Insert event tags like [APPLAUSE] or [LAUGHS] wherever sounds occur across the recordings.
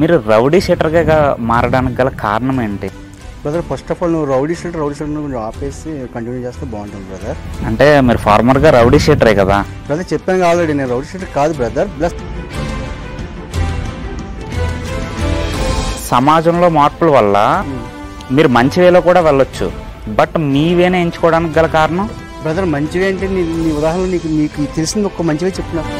మీరు రౌడీ షెటర్గా మారడానికి గల కారణం ఏంటి బ్రదర్ ఫస్ట్ ఆఫ్ ఆల్ నువ్వు రౌడీ షెటర్ రౌడీ షెటర్ కొంచెం ఆపేసి కంటిన్యూ చేస్తే బాగుంటుంది బ్రదర్ అంటే మీరు ఫార్మర్గా రౌడీ షెటరే కదా బ్రదర్ చెప్పాను ఆల్రెడీ నేను రౌడీ షీటర్ కాదు బ్రదర్ ప్లస్ సమాజంలో మార్పుల వల్ల hmm. మీరు మంచి వేలో కూడా వెళ్ళొచ్చు బట్ మీ వేనే ఎంచుకోవడానికి గల కారణం బ్రదర్ మంచివే అంటే నీ ఉదాహరణ నీకు నీకు తెలిసింది ఒక మంచివే చెప్తున్నారు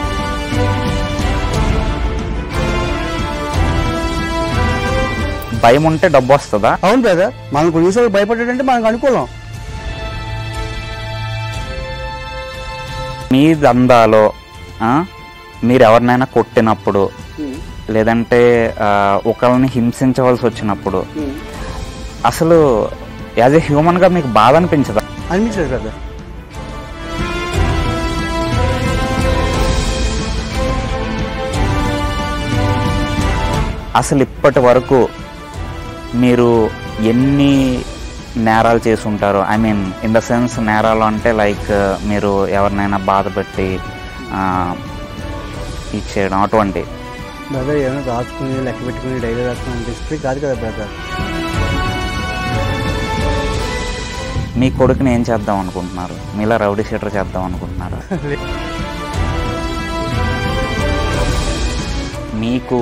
భయం ఉంటే డబ్బు వస్తుందా అవును బ్రదర్ మనం చూసే భయపడేటంటే మనకు అనుకూలం మీ దందాలో మీరు ఎవరినైనా కొట్టినప్పుడు లేదంటే ఒకరిని హింసించవలసి వచ్చినప్పుడు అసలు యాజ్ హ్యూమన్ హ్యూమన్గా మీకు బాధ అనిపించదా అనిపించదు కదా అసలు ఇప్పటి వరకు మీరు ఎన్ని నేరాలు చేసి ఉంటారు I mean in the sense నేరాలు అంటే లైక్ మీరు ఎవరినైనా బాధ పెట్టి ఇచ్చేయడం అటువంటి బ్రదర్ ఏమైనా రాసుకుని లెక్క పెట్టుకుని డైలీ రాసుకుని హిస్టరీ కాదు కదా బ్రదర్ మీ కొడుకుని ఏం చేద్దాం అనుకుంటున్నారు మీలా రౌడీ షీటర్ చేద్దాం అనుకుంటున్నారు [LAUGHS] మీకు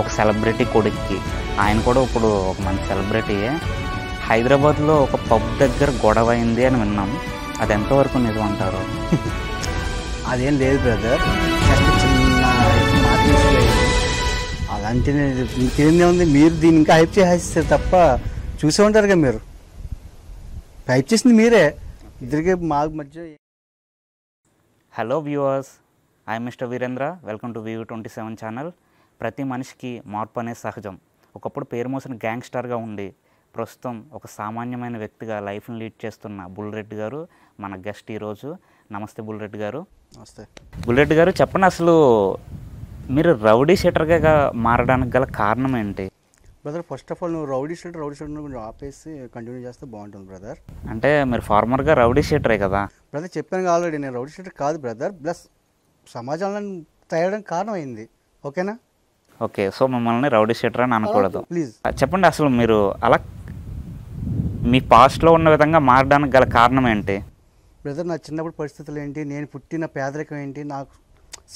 ఒక సెలబ్రిటీ కొడుక్కి ఆయన కూడా ఇప్పుడు ఒక మన సెలబ్రిటీ హైదరాబాద్లో ఒక పబ్ దగ్గర గొడవ అయింది అని విన్నాం అది ఎంతవరకు నిజం అంటారు [LAUGHS] అదేం లేదు బ్రదర్ చిన్న అలాంటి ఉంది మీరు దీని ఇంకా హైప్ చేసేస్తారు తప్ప చూసే ఉంటారుగా మీరు హైప్ చేసింది మీరే ఇద్దరికి మాకు మధ్య hello viewers I mister Virendra welcome to view twenty seven channel ప్రతి మనిషికి మార్పు అనేది సహజం ఒకప్పుడు పేరు మోసిన గ్యాంగ్స్టర్గా ఉండి ప్రస్తుతం ఒక సామాన్యమైన వ్యక్తిగా లైఫ్ని లీడ్ చేస్తున్న బుల్రెడ్డి గారు మన గెస్ట్ ఈరోజు నమస్తే బుల్రెడ్డి గారు నమస్తే బుల్రెడ్డి గారు చెప్పండి అసలు మీరు రౌడీ షీటర్గా మారడానికి గల కారణం ఏంటి బ్రదర్ ఫస్ట్ ఆఫ్ ఆల్ నువ్వు రౌడీ షీటర్ రౌడీ షీటర్ కొంచెం ఆపేసి కంటిన్యూ చేస్తే బాగుంటుంది బ్రదర్ అంటే మీరు ఫార్మర్గా రౌడీ షీటరే కదా బ్రదర్ చెప్పాను ఆల్రెడీ నేను రౌడీ షీటర్ కాదు బ్రదర్ ప్లస్ సమాజంలో తయారడానికి కారణం అయింది ఓకేనా ఓకే సో మిమ్మల్ని రౌడీ షీటర్ అని అనకూడదు ప్లీజ్ చెప్పండి అసలు మీరు అలా మీ పాస్ట్లో ఉన్న విధంగా మారడానికి గల కారణం ఏంటి బ్రదర్ నా చిన్నప్పుడు పరిస్థితులు ఏంటి నేను పుట్టిన పేదరికం ఏంటి నాకు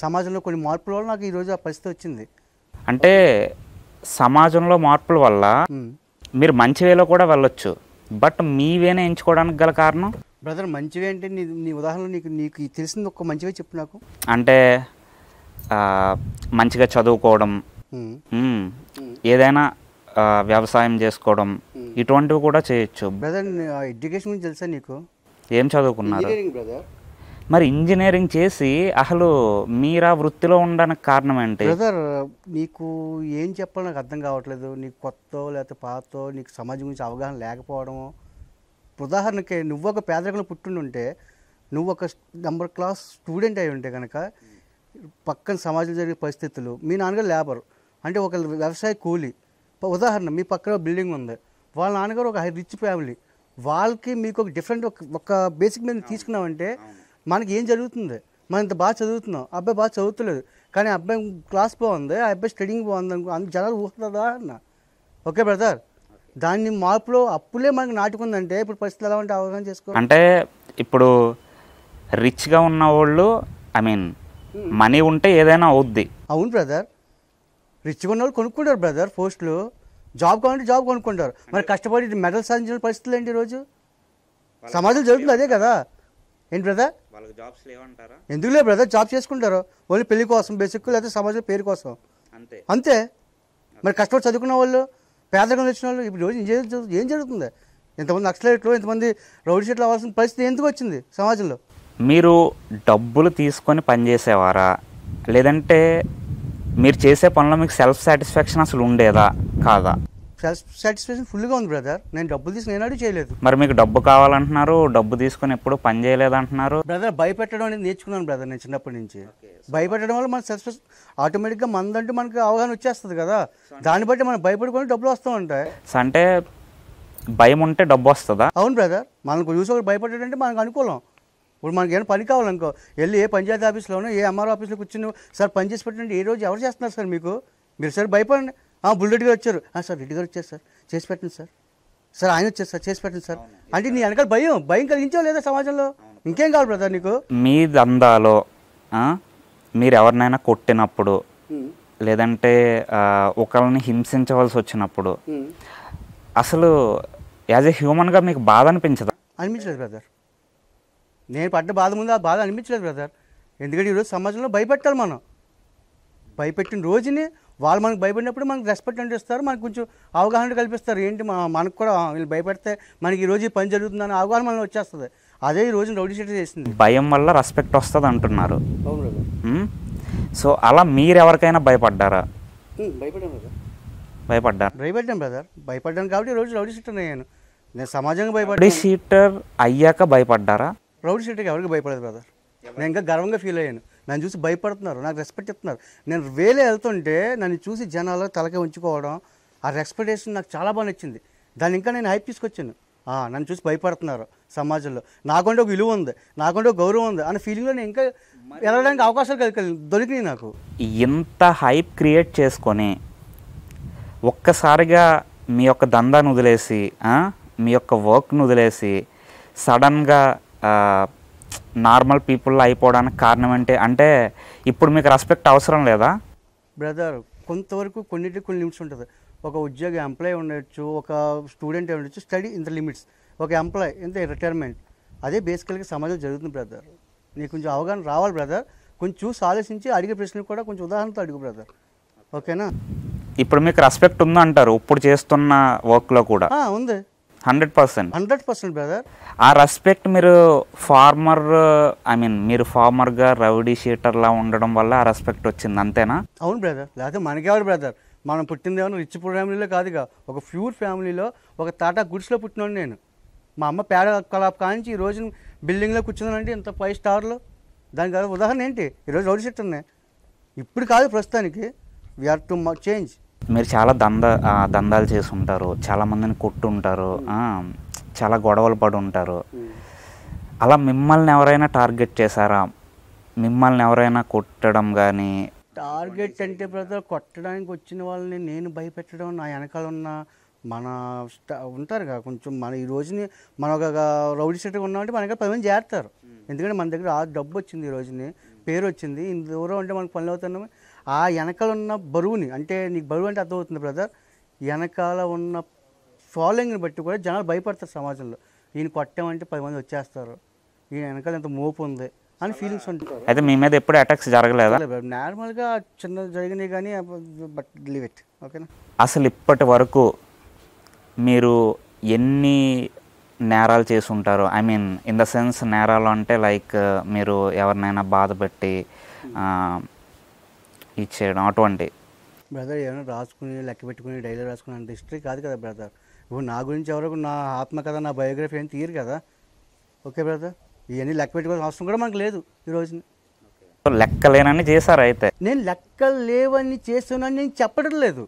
సమాజంలో కొన్ని మార్పుల వల్ల నాకు ఈరోజు ఆ పరిస్థితి వచ్చింది అంటే సమాజంలో మార్పుల వల్ల మీరు మంచి వేలో కూడా వెళ్ళొచ్చు బట్ మీ వేనే ఎంచుకోవడానికి గల కారణం బ్రదర్ మంచివే అంటే నీ నీ ఉదాహరణ నీకు నీకు తెలిసింది ఒక మంచివే చెప్పు నాకు అంటే మంచిగా చదువుకోవడం ఏదైనా వ్యవసాయం చేసుకోవడం ఇటువంటివి కూడా చేయొచ్చు బ్రదర్ ఎడ్యుకేషన్ గురించి తెలుసా నీకు ఏం చదువుకున్నారు మరి ఇంజనీరింగ్ చేసి అసలు మీరా వృత్తిలో ఉండడానికి కారణం ఏంటి బ్రదర్ నీకు ఏం చెప్పాలో నాకు అర్థం కావట్లేదు నీకు కొత్త లేకపోతే పాతో నీకు సమాజం గురించి అవగాహన లేకపోవడము ఉదాహరణకి నువ్వు ఒక పేదరికంలో ఉంటే నువ్వు ఒక నంబర్ క్లాస్ స్టూడెంట్ అయి ఉంటే కనుక పక్కన సమాజంలో జరిగే పరిస్థితులు మీ నాన్నగారు లేబరు అంటే ఒక వ్యవసాయ కూలి ఉదాహరణ మీ పక్కన బిల్డింగ్ ఉంది వాళ్ళ నాన్నగారు ఒక రిచ్ ఫ్యామిలీ వాళ్ళకి మీకు ఒక డిఫరెంట్ ఒక బేసిక్ మీద తీసుకున్నామంటే మనకి ఏం జరుగుతుంది మనం ఇంత బాగా చదువుతున్నాం అబ్బాయి బాగా చదువుతలేదు కానీ అబ్బాయి క్లాస్ బాగుంది ఆ అబ్బాయి స్టడీ బాగుంది అనుకో అంత జనాలు ఊహతుందా అన్న ఓకే బ్రదర్ దాన్ని మార్పులో అప్పులే మనకి నాటుకుందంటే ఇప్పుడు పరిస్థితులు ఎలా ఉంటే అవగాహన చేసుకో అంటే ఇప్పుడు రిచ్గా ఉన్న వాళ్ళు ఐ మీన్ మనీ ఉంటే ఏదైనా అవుద్ది అవును బ్రదర్ రిచ్ ఉన్న వాళ్ళు కొనుక్కుంటారు బ్రదర్ పోస్టులు జాబ్ కావాలంటే జాబ్ కొనుక్కుంటారు మరి కష్టపడి మెడల్ సాధించిన పరిస్థితులు ఏంటి ఈరోజు సమాజం జరుగుతుంది అదే కదా ఏంటి బ్రదర్ వాళ్ళకి జాబ్స్ లేవంటారా లేదు బ్రదర్ జాబ్ చేసుకుంటారు ఓన్లీ పెళ్లి కోసం బేసిక్ లేకపోతే సమాజం పేరు కోసం అంతే అంతే మరి కష్టపడి చదువుకున్న వాళ్ళు పేదరికం వచ్చిన వాళ్ళు ఇప్పుడు రోజు ఏం జరుగుతుంది ఇంతమంది నక్సలైట్లు ఇంతమంది రౌడ్ షీట్లు అవ్వాల్సిన పరిస్థితి ఎందుకు వచ్చింది సమాజంలో మీరు డబ్బులు తీసుకొని పనిచేసేవారా లేదంటే మీరు చేసే పనిలో మీకు సెల్ఫ్ సాటిస్ఫాక్షన్ అసలు ఉండేదా కాదా సెల్ఫ్ సాటిస్ఫాక్షన్ ఫుల్గా ఉంది బ్రదర్ నేను డబ్బులు తీసుకుని నేను అడిగి చేయలేదు మరి మీకు డబ్బు కావాలంటున్నారు డబ్బు తీసుకుని ఎప్పుడు పని చేయలేదు అంటున్నారు బ్రదర్ భయపెట్టడం అనేది నేర్చుకున్నాను బ్రదర్ నేను చిన్నప్పటి నుంచి భయపెట్టడం వల్ల మన సెల్ఫ్ ఆటోమేటిక్గా మందంటే మనకి అవగాహన వచ్చేస్తుంది కదా దాన్ని బట్టి మనం భయపడుకొని డబ్బులు వస్తూ ఉంటాయి అంటే భయం ఉంటే డబ్బు వస్తుందా అవును బ్రదర్ మనకు చూసి ఒకటి భయపడ్డాడంటే మనకు అనుకూలం ఇప్పుడు మనకి ఏమైనా పని కావాలనుకో వెళ్ళి ఏ పంచాయతీ ఆఫీస్లోనో ఏ ఎంఆర్ ఆఫీస్లో కూర్చుని సార్ పని చేసి పెట్టండి ఏ రోజు ఎవరు చేస్తున్నారు సార్ మీకు మీరు సార్ భయపడండి బుల్లెట్ గారు వచ్చారు సార్ రెడ్డి గారు వచ్చారు సార్ చేసి పెట్టండి సార్ సార్ ఆయన వచ్చారు సార్ చేసి పెట్టండి సార్ అంటే నీ వెనకాల భయం భయం కలిగించావు లేదా సమాజంలో ఇంకేం కావాలి బ్రదర్ నీకు మీ దందాలో మీరు ఎవరినైనా కొట్టినప్పుడు లేదంటే ఒకరిని హింసించవలసి వచ్చినప్పుడు అసలు యాజ్ ఏ హ్యూమన్గా మీకు బాధ అనిపించదా అనిపించలేదు బ్రదర్ నేను పడ్డ బాధ ముందు ఆ బాధ అనిపించలేదు బ్రదర్ ఎందుకంటే ఈరోజు సమాజంలో భయపెట్టాలి మనం భయపెట్టిన రోజుని వాళ్ళు మనకు భయపడినప్పుడు మనకు రెస్పెక్ట్ అంటే ఇస్తారు మనకు కొంచెం అవగాహన కల్పిస్తారు ఏంటి మనకు కూడా వీళ్ళు భయపెడితే మనకి ఈ రోజు పని జరుగుతుందని అవగాహన మనం వచ్చేస్తుంది అదే ఈ రోజు రౌడీ షీట్ చేసింది భయం వల్ల రెస్పెక్ట్ వస్తుంది అంటున్నారు సో అలా మీరు ఎవరికైనా భయపడ్డారా భయపడ్డాను భయపడ్డా భయపడ్డాను భయపడ్డాను బ్రదర్ భయపడ్డాను కాబట్టి రోజు రౌడీ షీటర్ అయ్యాను నేను సమాజంగా భయపడ్డా రౌడీ షీటర్ అయ్యాక భయపడ్డారా ప్రౌడ్ సిటీకి ఎవరికి భయపడదు బ్రదర్ నేను ఇంకా గర్వంగా ఫీల్ అయ్యాను నన్ను చూసి భయపడుతున్నారు నాకు రెస్పెక్ట్ ఇస్తున్నారు నేను వేలే వెళ్తుంటే నన్ను చూసి జనాలు తలకే ఉంచుకోవడం ఆ రెస్పెక్టేషన్ నాకు చాలా బాగా నచ్చింది దాన్ని ఇంకా నేను హైప్ తీసుకొచ్చాను నన్ను చూసి భయపడుతున్నారు సమాజంలో నాకుంటే ఒక విలువ ఉంది నాకుంటే ఒక గౌరవం ఉంది అనే ఫీలింగ్లో నేను ఇంకా వెళ్ళడానికి అవకాశాలు దొరికినాయి నాకు ఇంత హైప్ క్రియేట్ చేసుకొని ఒక్కసారిగా మీ యొక్క దందాను వదిలేసి మీ యొక్క వర్క్ను వదిలేసి సడన్గా నార్మల్ పీపుల్లో అయిపోవడానికి కారణం ఏంటి అంటే ఇప్పుడు మీకు రెస్పెక్ట్ అవసరం లేదా బ్రదర్ కొంతవరకు కొన్నిటి కొన్ని లిమిట్స్ ఉంటుంది ఒక ఉద్యోగి ఎంప్లాయ్ ఉండొచ్చు ఒక స్టూడెంట్ ఉండొచ్చు స్టడీ ఇన్ లిమిట్స్ ఒక ఎంప్లాయ్ ఇంత రిటైర్మెంట్ అదే బేసికల్గా సమాజం జరుగుతుంది బ్రదర్ నీకు కొంచెం అవగాహన రావాలి బ్రదర్ కొంచెం చూసి ఆలోచించి అడిగే ప్రశ్నలు కూడా కొంచెం ఉదాహరణతో అడుగు బ్రదర్ ఓకేనా ఇప్పుడు మీకు రెస్పెక్ట్ ఉందంటారు ఇప్పుడు చేస్తున్న వర్క్లో కూడా ఉంది hundred percent hundred percent brother ఆ రెస్పెక్ట్ మీరు ఫార్మర్ ఐ మీన్ మీరు ఫార్మర్గా రౌడీ షీటర్లా ఉండడం వల్ల ఆ రెస్పెక్ట్ వచ్చింది అంతేనా అవును బ్రదర్ లేకపోతే మనకెవరు బ్రదర్ మనం పుట్టింది ఏమైనా రిచ్ ఫ్యామిలీలో కాదుగా ఒక ప్యూర్ ఫ్యామిలీలో ఒక టాటా లో పుట్టిన నేను మా అమ్మ పేడ కలాప్ కానించి ఈ రోజు బిల్డింగ్లో కూర్చున్నానంటే ఇంత ఫైవ్ స్టార్లు దాని కాదు ఉదాహరణ ఏంటి ఈరోజు రౌడీ షీటర్ ఉన్నాయి ఇప్పుడు కాదు ప్రస్తుతానికి వి ఆర్ టు చేంజ్ మీరు చాలా దంద దందాలు చేసి ఉంటారు చాలా మందిని కొట్టుంటారు hmm. చాలా గొడవలు పడి ఉంటారు hmm. అలా మిమ్మల్ని ఎవరైనా టార్గెట్ చేశారా మిమ్మల్ని ఎవరైనా కొట్టడం కానీ టార్గెట్ అంటే బ్రదర్ కొట్టడానికి వచ్చిన వాళ్ళని నేను భయపెట్టడం నా వెనకాల ఉన్న మన ఉంటారు కదా కొంచెం మన ఈ రోజుని మన ఒక రౌడీ సెట్గా ఉన్నామంటే మనకి పది మంది చేస్తారు hmm. ఎందుకంటే మన దగ్గర ఆ డబ్బు వచ్చింది ఈ రోజుని పేరు వచ్చింది ఇంత దూరం ఉంటే మనకు పనులు అవుతున్నాము ఆ వెనకాల ఉన్న బరువుని అంటే నీకు బరువు అంటే అర్థమవుతుంది బ్రదర్ వెనకాల ఉన్న ఫాలోయింగ్ని బట్టి కూడా జనాలు భయపడతారు సమాజంలో ఈయన కొట్టామంటే పది మంది వచ్చేస్తారు ఈయన వెనకాల ఎంత మోపు ఉంది అని ఫీలింగ్స్ ఉంటాయి అయితే మీ మీద ఎప్పుడు అటాక్స్ జరగలేదా నార్మల్గా చిన్న జరిగినాయి కానీ బట్ లీవ్ ఇట్ ఓకేనా అసలు ఇప్పటి వరకు మీరు ఎన్ని నేరాలు చేసి ఉంటారు I mean in the sense నేరాలు అంటే లైక్ మీరు ఎవరినైనా బాధ పెట్టి hmm. ఇచ్చేయడం అటువంటి బ్రదర్ ఏమైనా రాసుకుని లెక్క పెట్టుకుని డైలీ రాసుకుని అంత హిస్టరీ కాదు కదా బ్రదర్ ఇప్పుడు నా గురించి ఎవరు నా ఆత్మకథ నా బయోగ్రఫీ అని తీయరు కదా ఓకే బ్రదర్ ఇవన్నీ లెక్క పెట్టుకోవాల్సిన అవసరం కూడా మనకు లేదు ఈ రోజున లెక్కలేనని చేశారు అయితే నేను లెక్కలు లేవని చేస్తున్నాను నేను చెప్పడం లేదు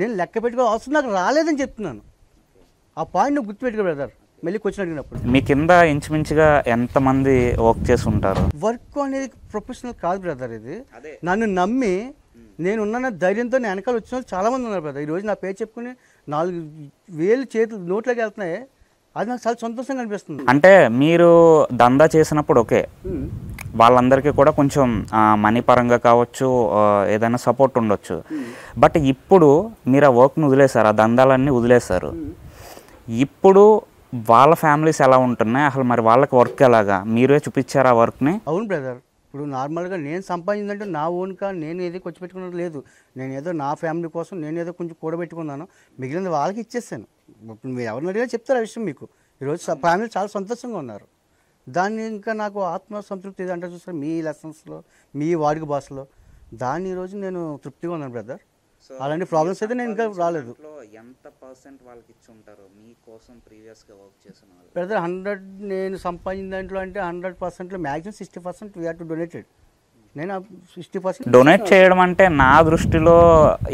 నేను లెక్క పెట్టుకోవాల్సిన అవసరం నాకు రాలేదని చెప్తున్నాను ఆ పాయింట్ నువ్వు గుర్తుపెట్టుకో బ్రదర్ మళ్ళీ క్వశ్చన్ అడిగినప్పుడు మీ కింద ఇంచుమించుగా ఎంతమంది వర్క్ చేసి ఉంటారు వర్క్ అనేది ప్రొఫెషనల్ కాదు బ్రదర్ ఇది నన్ను నమ్మి నేను ఉన్న ధైర్యంతో నేను వెనకాల వచ్చిన చాలా మంది ఉన్నారు బ్రదర్ ఈరోజు నా పేరు చెప్పుకుని నాలుగు వేలు చేతులు నోట్లోకి వెళ్తున్నాయి అది నాకు చాలా సంతోషంగా అనిపిస్తుంది అంటే మీరు దందా చేసినప్పుడు ఓకే వాళ్ళందరికీ కూడా కొంచెం మనీ పరంగా కావచ్చు ఏదైనా సపోర్ట్ ఉండొచ్చు బట్ ఇప్పుడు మీరు ఆ వర్క్ని వదిలేశారు ఆ దందాలన్నీ వదిలేశారు ఇప్పుడు వాళ్ళ ఫ్యామిలీస్ ఎలా ఉంటున్నాయి అసలు మరి వాళ్ళకి వర్క్ ఎలాగా మీరే చూపించారు ఆ వర్క్ని అవును బ్రదర్ ఇప్పుడు నార్మల్గా నేను సంపాదించిందంటే నా ఓన్గా నేను ఏదో ఖర్చు పెట్టుకున్నది లేదు నేను ఏదో నా ఫ్యామిలీ కోసం నేను ఏదో కొంచెం కూడబెట్టుకున్నాను మిగిలిన వాళ్ళకి ఇచ్చేసాను ఇప్పుడు మీరు ఎవరిని అడిగినా చెప్తారు ఆ విషయం మీకు ఈరోజు ఫ్యామిలీ చాలా సంతోషంగా ఉన్నారు దాన్ని ఇంకా నాకు ఆత్మ సంతృప్తి అంటే చూస్తారు మీ లెసన్స్లో మీ వాడుక భాషలో దాన్ని ఈరోజు నేను తృప్తిగా ఉన్నాను బ్రదర్ అలాంటి ప్రాబ్లమ్స్ అయితే నేను ఇంకా రాలేదు ఎంత పర్సెంట్ వాళ్ళకి ఇచ్చి ఉంటారు మీ కోసం ప్రీవియస్గా వర్క్ చేసిన వాళ్ళు పెద్ద హండ్రెడ్ నేను సంపాదించిన దాంట్లో అంటే హండ్రెడ్ పర్సెంట్లో maximum sixty percent we are to donated నేను సిక్స్టీ పర్సెంట్ డొనేట్ చేయడం అంటే నా దృష్టిలో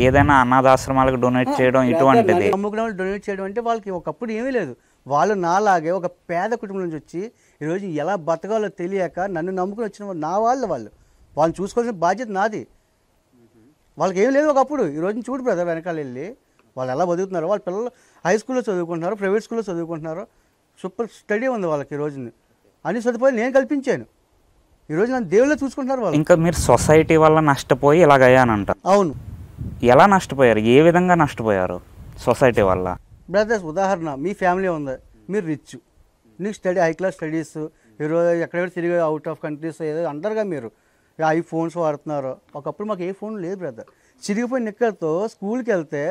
ఏదైనా అనాథాశ్రమాలకు డొనేట్ చేయడం ఇటువంటిది అమ్ముకునే డొనేట్ చేయడం అంటే వాళ్ళకి ఒకప్పుడు ఏమీ లేదు వాళ్ళు నాలాగే ఒక పేద కుటుంబం నుంచి వచ్చి ఈరోజు ఎలా బతకాలో తెలియక నన్ను నమ్ముకుని వచ్చిన నా వాళ్ళు వాళ్ళు వాళ్ళని చూసుకోవాల్సిన బాధ్యత నాది వాళ్ళకి ఏం లేదు ఒకప్పుడు ఈరోజు చూడు బ్రదర్ వెనకాల వెళ్ళి వాళ్ళు ఎలా బతుకుతున్నారు వాళ్ళ పిల్లలు హై స్కూల్లో చదువుకుంటున్నారు ప్రైవేట్ స్కూల్లో చదువుకుంటున్నారు సూపర్ స్టడీ ఉంది వాళ్ళకి ఈ రోజుని అన్ని సదుపాయాలు నేను కల్పించాను ఈరోజు నన్ను దేవుళ్ళు చూసుకుంటున్నారు వాళ్ళు ఇంకా మీరు సొసైటీ వల్ల నష్టపోయి ఇలాగయ్యానంట అవును ఎలా నష్టపోయారు ఏ విధంగా నష్టపోయారు సొసైటీ వల్ల బ్రదర్స్ ఉదాహరణ మీ ఫ్యామిలీ ఉంది మీరు రిచ్ నీకు స్టడీ హై క్లాస్ స్టడీస్ ఈరోజు ఎక్కడెక్కడ తిరిగి అవుట్ ఆఫ్ కంట్రీస్ ఏదో అంటారుగా మీరు ఐ ఫోన్స్ వాడుతున్నారు ఒకప్పుడు మాకు ఏ ఫోన్ లేదు బ్రదర్ చిరిగిపోయిన నిక్కలతో స్కూల్కి వెళ్తే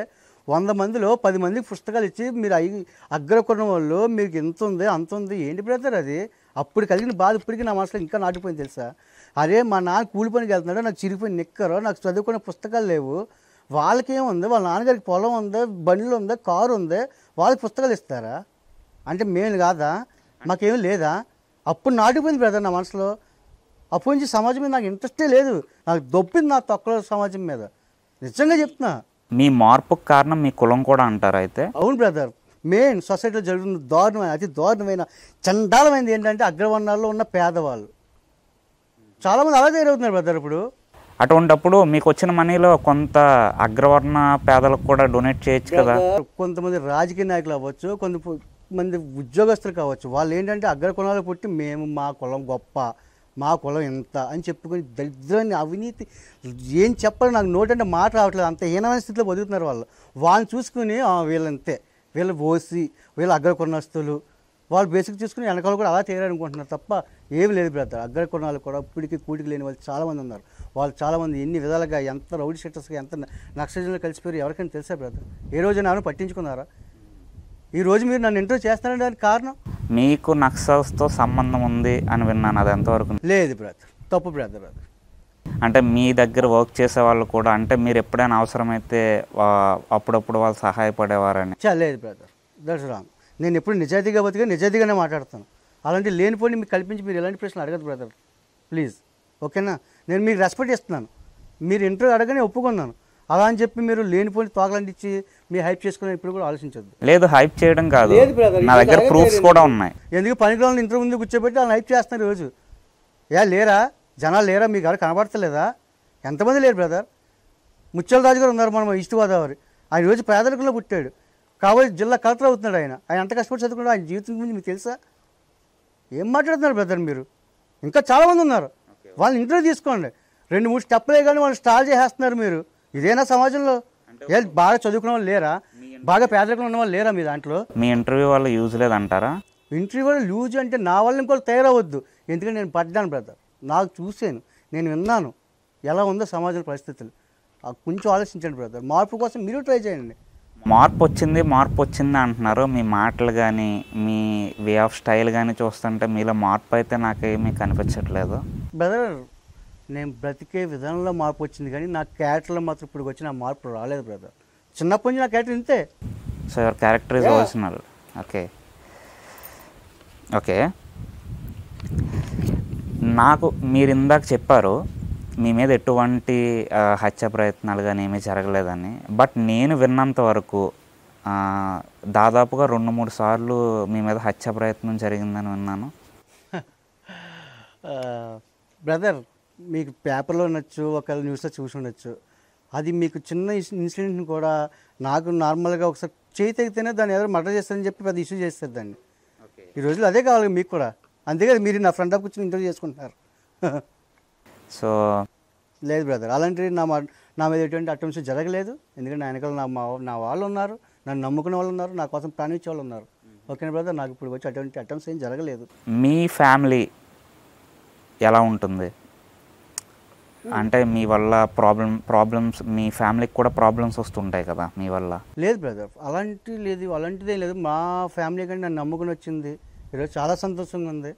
వంద మందిలో పది మందికి పుస్తకాలు ఇచ్చి మీరు అయి అగ్రకున్న వాళ్ళు మీకు ఇంత ఉంది అంత ఉంది ఏంటి బ్రదర్ అది అప్పుడు కలిగిన బాధ ఇప్పటికి నా మనసులో ఇంకా నాటిపోయింది తెలుసా అరే మా నాన్న కూలి పనికి వెళ్తున్నాడు నాకు చిరిగిపోయిన నిక్కరు నాకు చదువుకునే పుస్తకాలు లేవు వాళ్ళకేముంది వాళ్ళ నాన్నగారికి పొలం ఉంది బండ్లు ఉంది కారు ఉంది వాళ్ళకి పుస్తకాలు ఇస్తారా అంటే మేము కాదా మాకేమీ లేదా అప్పుడు నాటిపోయింది బ్రదర్ నా మనసులో అప్పటి నుంచి సమాజం మీద నాకు ఇంట్రెస్టే లేదు నాకు దొప్పింది నా తక్కువ సమాజం మీద నిజంగా చెప్తున్నా మీ మార్పుకు కారణం మీ కులం కూడా అంటారు అయితే అవును బ్రదర్ మెయిన్ సొసైటీలో జరుగుతున్న దారుణమైన అతి దారుణమైన చండాలమైనది ఏంటంటే అగ్రవర్ణాల్లో ఉన్న పేదవాళ్ళు చాలామంది అలా తయారవుతున్నారు బ్రదర్ ఇప్పుడు అటువంటప్పుడు మీకు వచ్చిన మనీలో కొంత అగ్రవర్ణ పేదలకు కూడా డొనేట్ చేయొచ్చు కదా కొంతమంది రాజకీయ నాయకులు అవ్వచ్చు కొంతమంది ఉద్యోగస్తులు కావచ్చు వాళ్ళు ఏంటంటే అగ్ర కులాలు పుట్టి మేము మా కులం గొప్ప మా కులం ఎంత అని చెప్పుకొని దరిద్రాన్ని అవినీతి ఏం చెప్పాలి నాకు నోటంటే మాట రావట్లేదు అంత హీనమైన స్థితిలో బతుకుతున్నారు వాళ్ళు వాళ్ళని చూసుకుని వీళ్ళంతే వీళ్ళు ఓసి వీళ్ళు అగ్ర కొన్నస్తులు వాళ్ళు బేసిక్ చూసుకుని వెనకాల కూడా అలా చేయాలనుకుంటున్నారు తప్ప ఏమి లేదు బ్రదర్ అగ్ర కొన్నాళ్ళు కూడా ఇప్పటికి కూడికి లేని వాళ్ళు చాలామంది ఉన్నారు వాళ్ళు చాలామంది ఎన్ని విధాలుగా ఎంత రౌడీ స్టేటస్గా ఎంత నక్సజన్లు కలిసిపోయారు ఎవరికైనా తెలిసే బ్రదర్ ఏ రోజైనా నాను పట్టించుకున్నారా ఈరోజు మీరు నన్ను ఇంటర్వ్యూ చేస్తానంటే దానికి కారణం మీకు నక్సల్స్తో సంబంధం ఉంది అని విన్నాను అది ఎంతవరకు లేదు బ్రదర్ తప్పు బ్రదర్ బ్రదర్ అంటే మీ దగ్గర వర్క్ చేసే వాళ్ళు కూడా అంటే మీరు ఎప్పుడైనా అవసరమైతే అప్పుడప్పుడు వాళ్ళు సహాయపడేవారని లేదు బ్రదర్ దట్స్ రాంగ్ నేను ఎప్పుడు నిజాయితీగా బతిగా నిజాయితీగానే మాట్లాడతాను అలాంటి లేనిపోయి మీకు కల్పించి మీరు ఎలాంటి ప్రశ్నలు అడగదు బ్రదర్ ప్లీజ్ ఓకేనా నేను మీకు రెస్పెక్ట్ ఇస్తున్నాను మీరు ఇంటర్వ్యూ అడగనే ఒప్పుకున్నాను అలా అని చెప్పి మీరు లేనిపోయిన తోకలండి ఇచ్చి మీ హైప్ చేసుకుని ఇప్పుడు కూడా ఆలోచించదు లేదు హైప్ చేయడం కాదు నా దగ్గర ప్రూఫ్స్ కూడా ఉన్నాయి ఎందుకు పనికిరాలను ఇంత ముందు కూర్చోబెట్టి వాళ్ళని హైప్ చేస్తున్నారు రోజు ఏ లేరా జనాలు లేరా మీ గారు కనబడతలేదా ఎంతమంది లేరు బ్రదర్ రాజు గారు ఉన్నారు మనం ఈస్ట్ గోదావరి ఆయన రోజు పేదరికంలో పుట్టాడు కాబట్టి జిల్లా కలెక్టర్ అవుతున్నాడు ఆయన ఆయన ఎంత కష్టపడి చదువుకున్నాడు ఆయన జీవితం గురించి మీకు తెలుసా ఏం మాట్లాడుతున్నారు బ్రదర్ మీరు ఇంకా చాలామంది ఉన్నారు వాళ్ళని ఇంటర్వ్యూ తీసుకోండి రెండు మూడు స్టెప్లే కానీ వాళ్ళు స్టాల్ చేసేస్తున్నారు మీరు ఇదేనా సమాజంలో బాగా చదువుకున్న వాళ్ళు లేరా బాగా పేదరికం ఉన్న వాళ్ళు లేరా మీ దాంట్లో మీ ఇంటర్వ్యూ వల్ల యూజ్ లేదంటారా ఇంటర్వ్యూ వల్ల యూజ్ అంటే నా వల్ల ఇంకోళ్ళు తయారవద్దు ఎందుకంటే నేను పడ్డాను బ్రదర్ నాకు చూసాను నేను విన్నాను ఎలా ఉందో సమాజం పరిస్థితులు కొంచెం ఆలోచించండి బ్రదర్ మార్పు కోసం మీరు ట్రై చేయండి మార్పు వచ్చింది మార్పు వచ్చింది అంటున్నారు మీ మాటలు కానీ మీ వే ఆఫ్ స్టైల్ కానీ చూస్తుంటే మీలో మార్పు అయితే నాకేమీ కనిపించట్లేదు బ్రదర్ నేను బ్రతికే విధానంలో మార్పు వచ్చింది కానీ నా క్యారెక్టర్లో మాత్రం ఇప్పుడు వచ్చిన మార్పు రాలేదు బ్రదర్ చిన్నప్పటి నుంచి నా క్యారెక్టర్ ఇంతే so your character is original okay okay నాకు మీరు ఇందాక చెప్పారు మీ మీద ఎటువంటి హత్య ప్రయత్నాలు కానీ ఏమీ జరగలేదని బట్ నేను విన్నంత వరకు దాదాపుగా రెండు మూడు సార్లు మీ మీద హత్య ప్రయత్నం జరిగిందని విన్నాను [LAUGHS] బ్రదర్ మీకు పేపర్లో ఉండొచ్చు ఒకవేళ న్యూస్లో చూసి ఉండొచ్చు అది మీకు చిన్న ఇన్సిడెంట్ని కూడా నాకు నార్మల్గా ఒకసారి చేయి దాన్ని ఎవరు మర్డర్ చేస్తారని చెప్పి పెద్ద ఇష్యూ చేస్తారు దాన్ని ఈ రోజుల్లో అదే కావాలి మీకు కూడా అందుకే మీరు నా ఫ్రెండ్ ఆఫ్ కూర్చొని ఇంటర్వ్యూ చేసుకుంటున్నారు సో లేదు బ్రదర్ అలాంటివి నా నా మీద ఎటువంటి అటెంప్ట్స్ జరగలేదు ఎందుకంటే నా వెనకాల నా మా నా వాళ్ళు ఉన్నారు నన్ను నమ్ముకునే వాళ్ళు ఉన్నారు నా కోసం ప్రాణించే వాళ్ళు ఉన్నారు ఓకే బ్రదర్ నాకు ఇప్పుడు వచ్చి అటువంటి అటెంప్ట్స్ ఏం జరగలేదు మీ ఫ్యామిలీ ఎలా ఉంటుంది అంటే మీ వల్ల ప్రాబ్లం ప్రాబ్లమ్స్ మీ ఫ్యామిలీకి కూడా ప్రాబ్లమ్స్ వస్తుంటాయి కదా మీ వల్ల లేదు బ్రదర్ అలాంటి లేదు అలాంటిదే లేదు మా ఫ్యామిలీ కానీ నన్ను నమ్ముకుని వచ్చింది ఈరోజు చాలా సంతోషంగా ఉంది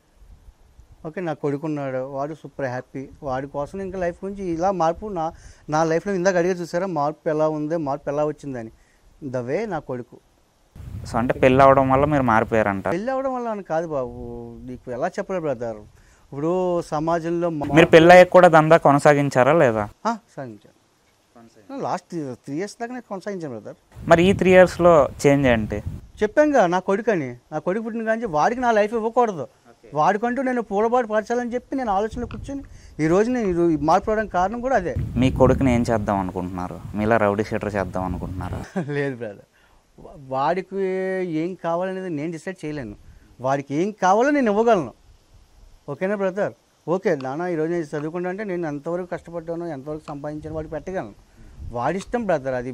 ఓకే నా కొడుకున్నాడు వాడు సూపర్ హ్యాపీ వాడి కోసం ఇంకా లైఫ్ గురించి ఇలా మార్పు నా నా లైఫ్లో ఇందాక అడిగి చూసారా మార్పు ఎలా ఉంది మార్పు ఎలా వచ్చిందని ద వే నా కొడుకు సో అంటే పెళ్ళి అవడం వల్ల మీరు మారిపోయారంట పెళ్ళి అవడం వల్ల అని కాదు బాబు నీకు ఎలా చెప్పలేదు బ్రదర్ ఇప్పుడు సమాజంలో మీరు పెళ్ళయ్యాక కూడా దందా కొనసాగించారా లేదా లాస్ట్ త్రీ ఇయర్స్ దాకా నేను కొనసాగించాను బ్రదర్ మరి ఈ త్రీ ఇయర్స్లో చేంజ్ ఏంటి చెప్పాంగా నా కొడుకని నా కొడుకు పుట్టిన కానీ వాడికి నా లైఫ్ ఇవ్వకూడదు వాడికంటూ నేను పూలబాటు పరచాలని చెప్పి నేను ఆలోచనలో కూర్చొని ఈ రోజు నేను మార్పు రావడానికి కారణం కూడా అదే మీ కొడుకుని ఏం చేద్దాం అనుకుంటున్నారు మీలా రౌడీ షీటర్ చేద్దాం అనుకుంటున్నారు [LAUGHS] లేదు బ్రదర్ వాడికి ఏం కావాలనేది నేను డిసైడ్ చేయలేను వాడికి ఏం కావాలో నేను ఇవ్వగలను ఓకేనా బ్రదర్ ఓకే నాన్న ఈరోజు నేను చదువుకుంటా అంటే నేను ఎంతవరకు కష్టపడ్డాను ఎంతవరకు సంపాదించాను వాడికి పెట్టగలను వాడిష్టం బ్రదర్ అది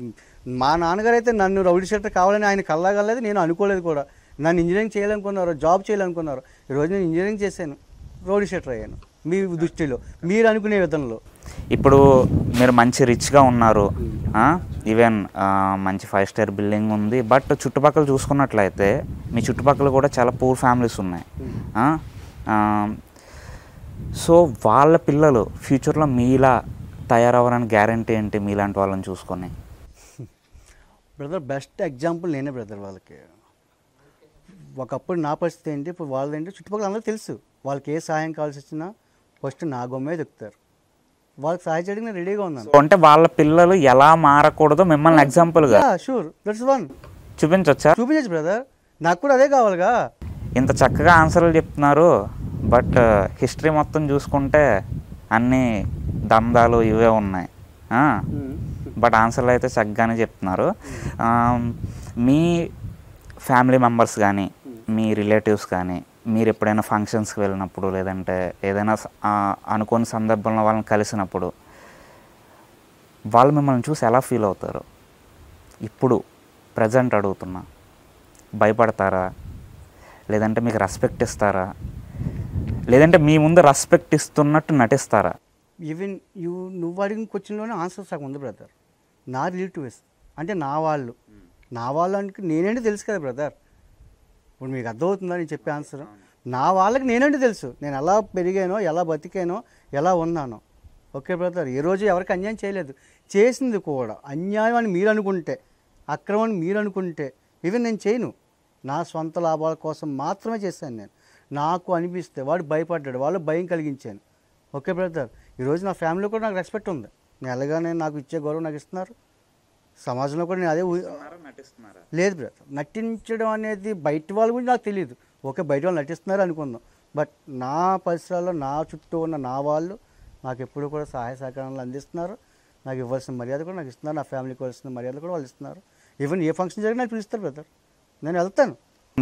మా నాన్నగారు అయితే నన్ను రౌడీ షర్ట్ కావాలని ఆయన కల్లాగలేదు నేను అనుకోలేదు కూడా నన్ను ఇంజనీరింగ్ చేయాలనుకున్నారు జాబ్ చేయాలనుకున్నారు ఈరోజు నేను ఇంజనీరింగ్ చేశాను రౌడీ షెట్టర్ అయ్యాను మీ దృష్టిలో మీరు అనుకునే విధంలో ఇప్పుడు మీరు మంచి రిచ్గా ఉన్నారు ఈవెన్ మంచి ఫైవ్ స్టార్ బిల్డింగ్ ఉంది బట్ చుట్టుపక్కల చూసుకున్నట్లయితే మీ చుట్టుపక్కల కూడా చాలా పూర్ ఫ్యామిలీస్ ఉన్నాయి సో వాళ్ళ పిల్లలు ఫ్యూచర్లో మీలా తయారవ్వడానికి గ్యారంటీ ఏంటి మీలాంటి వాళ్ళని చూసుకొని బ్రదర్ బెస్ట్ ఎగ్జాంపుల్ నేనే బ్రదర్ వాళ్ళకి ఒకప్పుడు నా పరిస్థితి ఏంటి ఇప్పుడు ఏంటి చుట్టుపక్కల అందరూ తెలుసు వాళ్ళకి ఏ సహాయం కావాల్సి వచ్చినా ఫస్ట్ నా గొమ్మే దొక్కుతారు వాళ్ళకి సహాయం చేయడానికి నేను రెడీగా ఉన్నాను అంటే వాళ్ళ పిల్లలు ఎలా మారకూడదో మిమ్మల్ని ఎగ్జాంపుల్గా షూర్ దట్స్ వన్ చూపించవచ్చా చూపించచ్చు బ్రదర్ నాకు కూడా అదే కావాలిగా ఇంత చక్కగా ఆన్సర్లు చెప్తున్నారు బట్ హిస్టరీ మొత్తం చూసుకుంటే అన్ని దందాలు ఇవే ఉన్నాయి బట్ ఆన్సర్లు అయితే చక్కగానే చెప్తున్నారు మీ ఫ్యామిలీ మెంబర్స్ కానీ మీ రిలేటివ్స్ కానీ మీరు ఎప్పుడైనా ఫంక్షన్స్కి వెళ్ళినప్పుడు లేదంటే ఏదైనా అనుకోని సందర్భంలో వాళ్ళని కలిసినప్పుడు వాళ్ళు మిమ్మల్ని చూసి ఎలా ఫీల్ అవుతారు ఇప్పుడు ప్రజెంట్ అడుగుతున్నా భయపడతారా లేదంటే మీకు రెస్పెక్ట్ ఇస్తారా లేదంటే మీ ముందు రెస్పెక్ట్ ఇస్తున్నట్టు నటిస్తారా ఈవెన్ యూ నువ్వు అడిగిన క్వశ్చన్లోనే ఆన్సర్ సగం ఉంది బ్రదర్ నా రిలేటివ్స్ అంటే నా వాళ్ళు నా వాళ్ళు అంటే నేనంటే తెలుసు కదా బ్రదర్ ఇప్పుడు మీకు అర్థమవుతుందా నేను చెప్పే ఆన్సర్ నా వాళ్ళకి నేనేంటి తెలుసు నేను ఎలా పెరిగానో ఎలా బతికానో ఎలా ఉన్నానో ఓకే బ్రదర్ ఏ రోజు ఎవరికి అన్యాయం చేయలేదు చేసింది కూడా అన్యాయం అని మీరు అనుకుంటే అక్రమం అని మీరు అనుకుంటే ఈవెన్ నేను చేయను నా సొంత లాభాల కోసం మాత్రమే చేశాను నేను నాకు అనిపిస్తే వాడు భయపడ్డాడు వాళ్ళు భయం కలిగించాను ఓకే బ్రదర్ ఈరోజు నా ఫ్యామిలీ కూడా నాకు రెస్పెక్ట్ ఉంది నెలగానే నాకు ఇచ్చే గౌరవం నాకు ఇస్తున్నారు సమాజంలో కూడా నేను అదే లేదు బ్రదర్ నటించడం అనేది బయట వాళ్ళ గురించి నాకు తెలియదు ఓకే బయట వాళ్ళు నటిస్తున్నారు అనుకుందాం బట్ నా పరిసరాల్లో నా చుట్టూ ఉన్న నా వాళ్ళు నాకు ఎప్పుడు కూడా సహాయ సహకారాలు అందిస్తున్నారు నాకు ఇవ్వాల్సిన మర్యాద కూడా నాకు ఇస్తున్నారు నా ఫ్యామిలీకి ఇవ్వాల్సిన మర్యాద కూడా వాళ్ళు ఇస్తున్నారు ఈవెన్ ఏ ఫంక్షన్ జరిగినా నాకు పిలుస్తారు బ్రదర్ నేను వెళ్తాను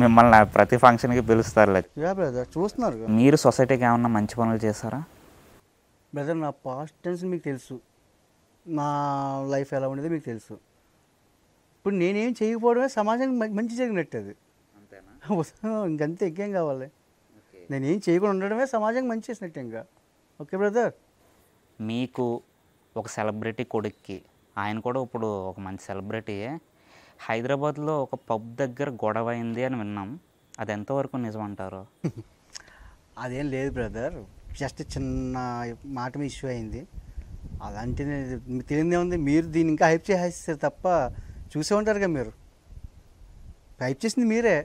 మిమ్మల్ని ప్రతి ఫంక్షన్కి పిలుస్తారు బ్రదర్ చూస్తున్నారు మీరు సొసైటీకి ఏమన్నా మంచి పనులు చేస్తారా బ్రదర్ నా పాస్ట్ టెన్స్ మీకు తెలుసు నా లైఫ్ ఎలా ఉండేది మీకు తెలుసు ఇప్పుడు నేనేం చేయకపోవడమే సమాజానికి మంచి జరిగినట్టు అది [LAUGHS] ఇంకంతే ఇంకేం కావాలి నేనేం చేయకుండా ఉండడమే సమాజానికి మంచి చేసినట్టు ఇంకా ఓకే బ్రదర్ మీకు ఒక సెలబ్రిటీ కొడుక్కి ఆయన కూడా ఇప్పుడు ఒక మంచి సెలబ్రిటీయే హైదరాబాద్లో ఒక పబ్ దగ్గర గొడవ అయింది అని విన్నాం అది ఎంతవరకు నిజమంటారు [LAUGHS] అదేం లేదు బ్రదర్ జస్ట్ చిన్న మాట ఇష్యూ అయింది అలాంటి తెలియదే ఉంది మీరు దీన్ని ఇంకా హైప్ చేసేస్తారు తప్ప చూసే ఉంటారుగా మీరు హైప్ చేసింది మీరే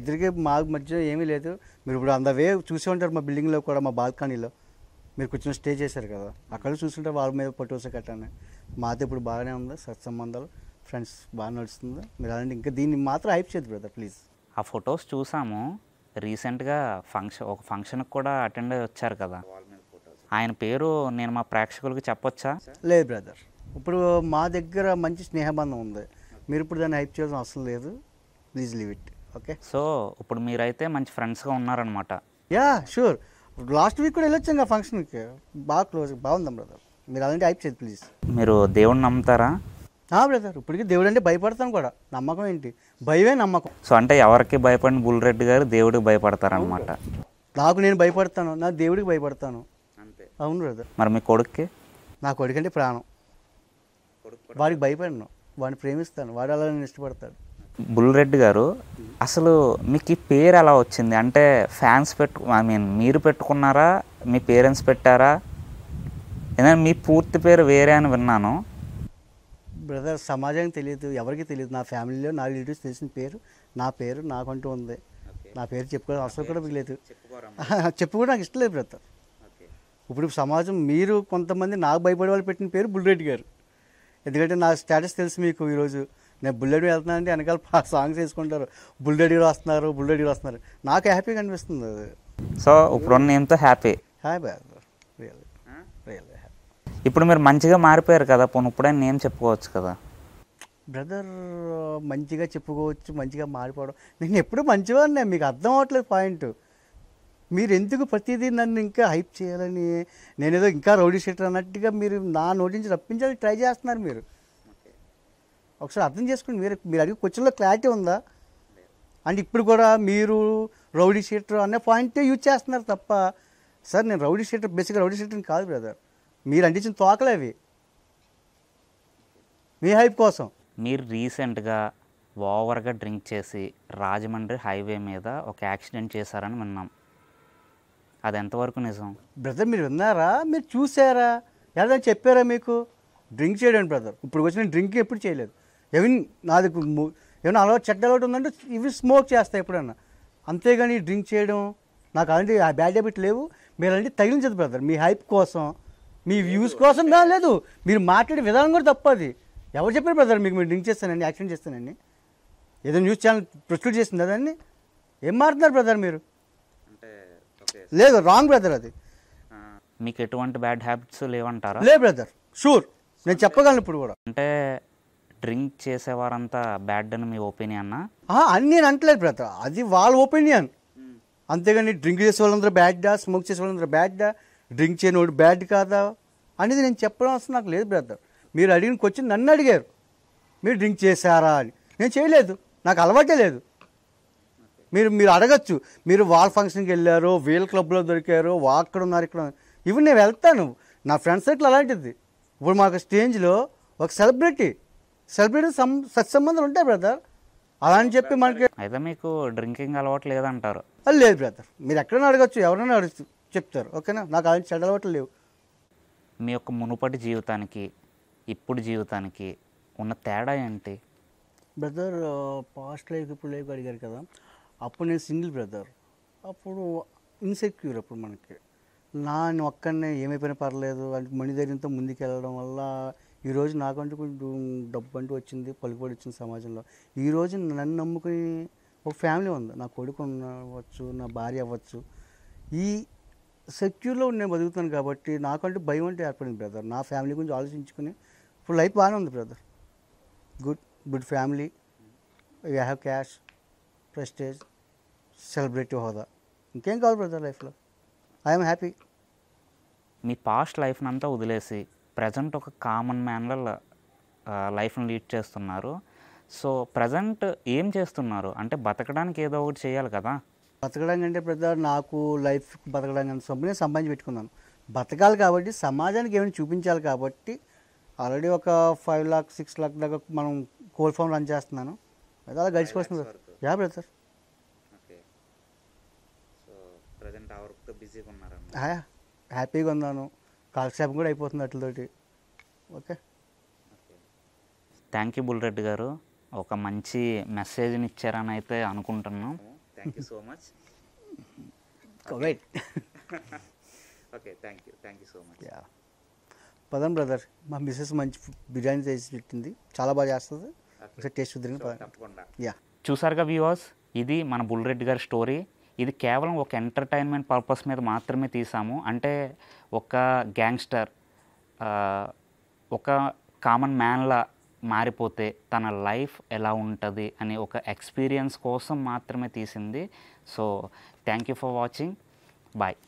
ఇద్దరికి మా మధ్య ఏమీ లేదు మీరు ఇప్పుడు అంద వే చూసే ఉంటారు మా బిల్డింగ్లో కూడా మా బాల్కనీలో మీరు కూర్చొని స్టే చేశారు కదా అక్కడ చూసుంటే వాళ్ళ మీద ఫొటోస్ కట్టండి మాతో ఇప్పుడు బాగానే ఉంది సత్సంబంధాలు ఫ్రెండ్స్ బాగా నడుస్తుంది మీరు అలాంటి ఇంకా దీన్ని మాత్రం హైప్ చేయదు బ్రదర్ ప్లీజ్ ఆ ఫొటోస్ చూసాము రీసెంట్గా ఫంక్షన్ ఒక ఫంక్షన్కి కూడా అటెండ్ అయ్యి వచ్చారు కదా ఆయన పేరు నేను మా ప్రేక్షకులకు చెప్పొచ్చా లేదు బ్రదర్ ఇప్పుడు మా దగ్గర మంచి స్నేహబంధం ఉంది మీరు ఇప్పుడు దాన్ని హైప్ చేయాల్సిన అవసరం లేదు please leave it okay so ఇప్పుడు మీరైతే మంచి ఫ్రెండ్స్గా ఉన్నారనమాట యా షూర్ లాస్ట్ వీక్ కూడా వెళ్ళొచ్చాం కదా ఫంక్షన్కి బాగా క్లోజ్ బాగుందాం బ్రదర్ మీరు అలాంటి హైప్ చేయదు ప్లీజ్ మీరు దేవుణ్ణి నమ్ముతారా బ్రదర్ ఇప్పటికీ దేవుడు అంటే భయపడతాను కూడా నమ్మకం ఏంటి భయమే నమ్మకం సో అంటే ఎవరికి భయపడిన బుల్రెడ్డి గారు దేవుడికి భయపడతారనమాట నాకు నేను భయపడతాను నా దేవుడికి భయపడతాను అంతే అవును బ్రదర్ మరి మీ కొడుక్కి నా కొడుకు అంటే ప్రాణం వాడికి భయపడను వాడిని ప్రేమిస్తాను వాడు అలా నేను ఇష్టపడతాడు బుల్రెడ్డి గారు అసలు మీకు ఈ పేరు ఎలా వచ్చింది అంటే ఫ్యాన్స్ పెట్టు ఐ మీన్ మీరు పెట్టుకున్నారా మీ పేరెంట్స్ పెట్టారా ఏదైనా మీ పూర్తి పేరు వేరే అని విన్నాను బ్రదర్ సమాజానికి తెలియదు ఎవరికి తెలియదు నా ఫ్యామిలీలో నా రిలేటివ్స్ తెలిసిన పేరు నా పేరు నాకంటూ ఉంది నా పేరు చెప్పుకోవడం అవసరం కూడా మిగిలేదు చెప్పుకోవడం [LAUGHS] నాకు ఇష్టం లేదు బ్రదర్ ఇప్పుడు సమాజం మీరు కొంతమంది నాకు భయపడే వాళ్ళు పెట్టిన పేరు బుల్లెడ్ గారు ఎందుకంటే నా స్టేటస్ తెలుసు మీకు ఈరోజు నేను బుల్లెడ్ వెళ్తున్నాను అంటే వెనకాల సాంగ్స్ వేసుకుంటారు బుల్లెట్ గారు వస్తున్నారు బుల్లెట్ గారు వస్తున్నారు నాకు హ్యాపీగా అనిపిస్తుంది అది సో ఇప్పుడు ఎంతో హ్యాపీ హ్యాపీ ఇప్పుడు మీరు మంచిగా మారిపోయారు కదా పోను ఇప్పుడైనా నేను చెప్పుకోవచ్చు కదా బ్రదర్ మంచిగా చెప్పుకోవచ్చు మంచిగా మారిపోవడం నేను ఎప్పుడు మంచివాడిని మీకు అర్థం అవ్వట్లేదు పాయింట్ మీరు ఎందుకు ప్రతిదీ నన్ను ఇంకా హైప్ చేయాలని నేనేదో ఇంకా రౌడీ షీటర్ అన్నట్టుగా మీరు నా నోటి నుంచి రప్పించాలని ట్రై చేస్తున్నారు మీరు ఒకసారి అర్థం చేసుకోండి మీరు మీరు అడిగే క్వశ్చన్లో క్లారిటీ ఉందా అండ్ ఇప్పుడు కూడా మీరు రౌడీ షీటర్ అనే పాయింటే యూజ్ చేస్తున్నారు తప్ప సార్ నేను రౌడీ షీటర్ బేసిక్గా రౌడీ షీటర్ని కాదు బ్రదర్ మీరు అంటించిన తోకలు అవి మీ హైప్ కోసం మీరు రీసెంట్గా ఓవర్గా డ్రింక్ చేసి రాజమండ్రి హైవే మీద ఒక యాక్సిడెంట్ చేశారని విన్నాం అది ఎంతవరకు నిజం బ్రదర్ మీరు విన్నారా మీరు చూసారా ఎలా చెప్పారా మీకు డ్రింక్ చేయడం బ్రదర్ ఇప్పుడు వచ్చిన డ్రింక్ ఎప్పుడు చేయలేదు ఎవన్ నాది ఏమైనా అలవాటు చెడ్డ అలవాటు ఉందంటే ఇవి స్మోక్ చేస్తాయి ఎప్పుడన్నా అంతేగాని డ్రింక్ చేయడం నాకు అలాంటి బ్యాడ్ హ్యాబిట్ లేవు మీరు అలాంటి తగిలించదు బ్రదర్ మీ హైప్ కోసం మీ వ్యూస్ కోసం లేదు మీరు మాట్లాడే విధానం కూడా తప్పది ఎవరు చెప్పారు బ్రదర్ మీకు మీరు డ్రింక్ చేస్తానండి యాక్సిడెంట్ చేస్తానండి ఏదో న్యూస్ ఛానల్ చేసింది కదా దాన్ని ఏం మారుతున్నారు బ్రదర్ మీరు లేదు రాంగ్ బ్రదర్ అది మీకు ఎటువంటి బ్యాడ్ హ్యాబిట్స్ లేవంటారా లేదు బ్రదర్ షూర్ నేను చెప్పగలను ఇప్పుడు కూడా అంటే డ్రింక్ చేసేవారంతా బ్యాడ్ అని మీ ఒపీనియన్ అని నేను అంటలేదు బ్రదర్ అది వాళ్ళ ఒపీనియన్ అంతేగాని డ్రింక్ చేసే వాళ్ళందరూ బ్యాడ్డా స్మోక్ చేసే వాళ్ళందరూ బ్యాడ్డా డ్రింక్ చేయనివాడు బ్యాడ్ కాదా అనేది నేను చెప్పడం అసలు నాకు లేదు బ్రదర్ మీరు అడిగిన క్వశ్చన్ నన్ను అడిగారు మీరు డ్రింక్ చేశారా అని నేను చేయలేదు నాకు అలవాటే లేదు మీరు మీరు అడగచ్చు మీరు వాళ్ళ ఫంక్షన్కి వెళ్ళారు వీల్ క్లబ్లో దొరికారు వాళ్ళు అక్కడ ఉన్నారు ఇక్కడ ఇవి నేను వెళ్తాను నా ఫ్రెండ్స్ సర్కిల్ అలాంటిది ఇప్పుడు మాకు స్టేజ్లో ఒక సెలబ్రిటీ సెలబ్రిటీ సం సంబంధం ఉంటాయి బ్రదర్ అలా అని చెప్పి మనకి అయితే మీకు డ్రింకింగ్ అలవాటు లేదంటారు లేదు బ్రదర్ మీరు ఎక్కడైనా అడగచ్చు ఎవరైనా అడగచ్చు చెప్తారు ఓకేనా నాకు అలాంటి చెడ్డ అలవాట్లు లేవు మీ యొక్క మునుపటి జీవితానికి ఇప్పుడు జీవితానికి ఉన్న తేడా ఏంటి బ్రదర్ పాస్ట్ లైఫ్ ఇప్పుడు లైఫ్ అడిగారు కదా అప్పుడు నేను సింగిల్ బ్రదర్ అప్పుడు ఇన్సెక్యూర్ అప్పుడు మనకి నా ఒక్కడనే ఏమైపోయినా పర్లేదు అంటే మణి ధైర్యంతో ముందుకు వెళ్ళడం వల్ల ఈరోజు నాకంటూ కొంచెం డబ్బు అంటూ వచ్చింది పలుకుబడి వచ్చింది సమాజంలో ఈరోజు నన్ను నమ్ముకుని ఒక ఫ్యామిలీ ఉంది నా కొడుకు ఉండవచ్చు నా భార్య అవ్వచ్చు ఈ సెక్యూర్లో నేను బతుకుతాను కాబట్టి నాకంటే భయం అంటే ఏర్పడింది బ్రదర్ నా ఫ్యామిలీ గురించి ఆలోచించుకుని ఇప్పుడు లైఫ్ బాగానే ఉంది brother good good family you have cash prestige celebrity హోదా ఇంకేం కావాలి బ్రదర్ లైఫ్లో ఐఎమ్ హ్యాపీ మీ పాస్ట్ లైఫ్ని అంతా వదిలేసి ప్రజెంట్ ఒక కామన్ మ్యాన్ల లైఫ్ని లీడ్ చేస్తున్నారు సో ప్రజెంట్ ఏం చేస్తున్నారు అంటే బతకడానికి ఏదో ఒకటి చేయాలి కదా బతకడం కంటే పెద్ద నాకు లైఫ్ బతకడం కంటే నేను సంపాదించి పెట్టుకున్నాను బతకాలి కాబట్టి సమాజానికి ఏమైనా చూపించాలి కాబట్టి ఆల్రెడీ ఒక ఫైవ్ లాక్ సిక్స్ లాక్ దాకా మనం కోల్ ఫామ్ రన్ చేస్తున్నాను అది అలా గడిచిపోతుంది సార్ యా బ్రదర్ హ్యాపీగా ఉన్నాను కాలక్షేపం కూడా అయిపోతుంది అట్లతోటి ఓకే థ్యాంక్ యూ బుల్రెడ్డి గారు ఒక మంచి మెసేజ్ని ఇచ్చారని అయితే అనుకుంటున్నాం thank you so much right okay thank you thank you so much పదం బ్రదర్ మా మిస్సెస్ మంచి బిర్యానీ చేసి పెట్టింది చాలా బాగా చేస్తుంది ఒకసారి టేస్ట్ చూద్దరికి తప్పకుండా యా చూసారుగా వ్యూవర్స్ ఇది మన బుల్రెడ్డి గారి స్టోరీ ఇది కేవలం ఒక ఎంటర్టైన్మెంట్ పర్పస్ మీద మాత్రమే తీసాము అంటే ఒక గ్యాంగ్స్టర్ ఒక కామన్ మ్యాన్లా మారిపోతే తన లైఫ్ ఎలా ఉంటుంది అని ఒక ఎక్స్పీరియన్స్ కోసం మాత్రమే తీసింది so thank you for watching bye